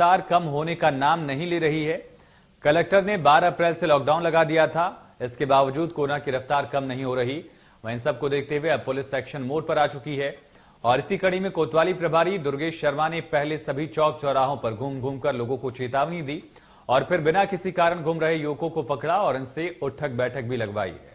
रफ्तार कम होने का नाम नहीं ले रही है कलेक्टर ने 12 अप्रैल से लॉकडाउन लगा दिया था इसके बावजूद कोरोना की रफ्तार कम नहीं हो रही वहीं सबको देखते हुए अब पुलिस सेक्शन मोड पर आ चुकी है और इसी कड़ी में कोतवाली प्रभारी दुर्गेश शर्मा ने पहले सभी चौक चौराहों पर घूम घूम कर लोगों को चेतावनी दी और फिर बिना किसी कारण घूम रहे युवकों को पकड़ा और इनसे उठक बैठक भी लगवाई है